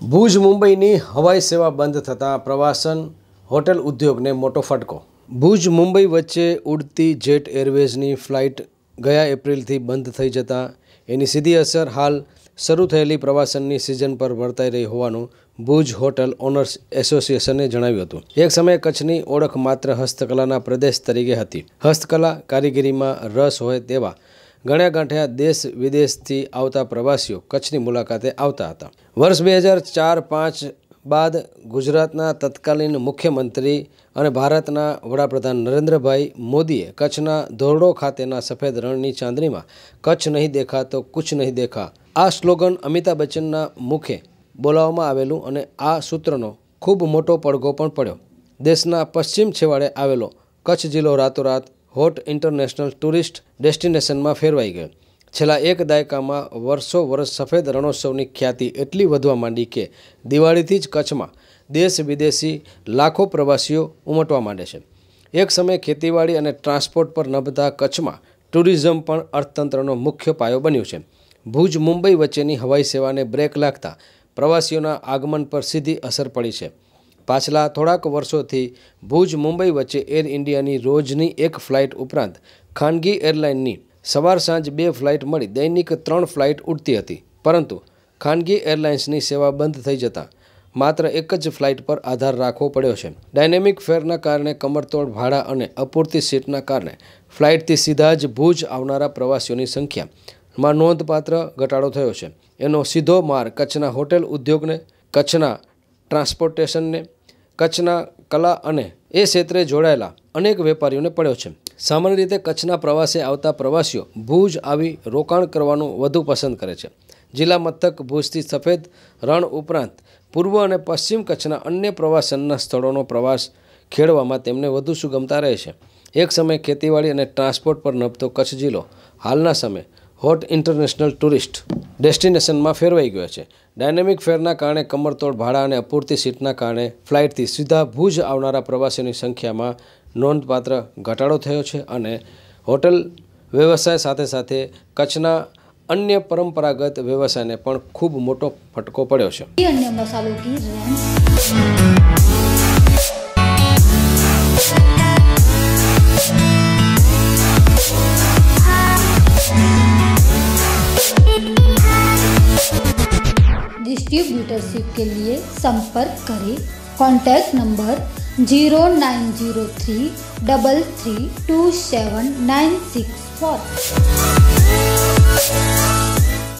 ભુજ મુંબઈની હવાઈ સેવા બંધ થતાં પ્રવાસન હોટેલ ઉદ્યોગને મોટો ફટકો ભુજ મુંબઈ વચ્ચે ઉડતી જેટ એરવેઝની ફ્લાઇટ ગયા એપ્રિલથી બંધ થઈ જતાં એની સીધી અસર હાલ શરૂ થયેલી પ્રવાસનની સિઝન પર વર્તાઈ રહી હોવાનું ભુજ હોટલ ઓનર્સ એસોસિએશને જણાવ્યું હતું એક સમયે કચ્છની ઓળખ માત્ર હસ્તકલાના પ્રદેશ તરીકે હતી હસ્તકલા કારીગરીમાં રસ હોય તેવા ગણ્યા ગાંઠ્યા દેશ વિદેશથી આવતા પ્રવાસીઓ કચ્છની મુલાકાતે આવતા હતા વર્ષ બે હજાર ચાર પાંચ બાદ ગુજરાતના તત્કાલીન મુખ્યમંત્રી અને ભારતના વડાપ્રધાન નરેન્દ્રભાઈ મોદીએ કચ્છના ધોરડો ખાતેના સફેદ રણની ચાંદનીમાં કચ્છ નહીં દેખા તો કુછ નહીં દેખા આ સ્લોગન અમિતાભ બચ્ચનના મુખે બોલાવવામાં આવેલું અને આ સૂત્રનો ખૂબ મોટો પડઘો પણ પડ્યો દેશના પશ્ચિમ છેવાડે આવેલો કચ્છ જિલ્લો રાતોરાત હોટ ઇન્ટરનેશનલ ટુરિસ્ટ ડેસ્ટિનેશનમાં ફેરવાઈ ગયો છેલ્લા એક દાયકામાં વર્ષો વર્ષ સફેદ રણોત્સવની ખ્યાતિ એટલી વધવા માંડી કે દિવાળીથી જ કચ્છમાં દેશ વિદેશી લાખો પ્રવાસીઓ ઉમટવા માંડે છે એક સમયે ખેતીવાડી અને ટ્રાન્સપોર્ટ પર નભતા કચ્છમાં ટુરિઝમ પણ અર્થતંત્રનો મુખ્ય પાયો બન્યું છે ભુજ મુંબઈ વચ્ચેની હવાઈ સેવાને બ્રેક લાગતા પ્રવાસીઓના આગમન પર સીધી અસર પડી છે પાછલા થોડાક વર્ષોથી ભુજ મુંબઈ વચ્ચે એર ઇન્ડિયાની રોજની એક ફ્લાઇટ ઉપરાંત ખાનગી એરલાઇનની સવાર સાંજ બે ફ્લાઇટ મળી દૈનિક ત્રણ ફ્લાઇટ ઉડતી હતી પરંતુ ખાનગી એરલાઇન્સની સેવા બંધ થઈ જતાં માત્ર એક જ ફ્લાઇટ પર આધાર રાખવો પડ્યો છે ડાયનેમિક ફેરના કારણે કમરતોડ ભાડા અને અપૂરતી સીટના કારણે ફ્લાઇટથી સીધા જ ભુજ આવનારા પ્રવાસીઓની સંખ્યામાં નોંધપાત્ર ઘટાડો થયો છે એનો સીધો માર કચ્છના હોટેલ ઉદ્યોગને કચ્છના ટ્રાન્સપોર્ટેશનને કચ્છના કલા અને એ ક્ષેત્રે જોડાયેલા અનેક વેપારીઓને પડ્યો છે સામાન્ય રીતે કચ્છના પ્રવાસે આવતા પ્રવાસીઓ ભુજ આવી રોકાણ કરવાનું વધુ પસંદ કરે છે જિલ્લા મથક ભુજથી સફેદ રણ ઉપરાંત પૂર્વ અને પશ્ચિમ કચ્છના અન્ય પ્રવાસનના સ્થળોનો પ્રવાસ ખેડવામાં તેમને વધુ સુગમતા રહે છે એક સમયે ખેતીવાડી અને ટ્રાન્સપોર્ટ પર નભતો કચ્છ જિલ્લો હાલના સમયે હોટ ઇન્ટરનેશનલ ટુરિસ્ટ ડેસ્ટિનેશનમાં ફેરવાઈ ગયો છે ડાયનેમિક ફેરના કારણે કમરતોડ ભાડા અને અપૂરતી સીટના કારણે ફ્લાઇટથી સીધા ભુજ આવનારા પ્રવાસીઓની સંખ્યામાં નોંધપાત્ર ઘટાડો થયો છે અને હોટલ વ્યવસાય સાથે સાથે કચ્છના અન્ય પરંપરાગત વ્યવસાયને પણ ખૂબ મોટો ફટકો પડ્યો છે અન્ય મસાલો मेंटरशिप के लिए संपर्क करें contact number zero nine zero three double three two seven nine six four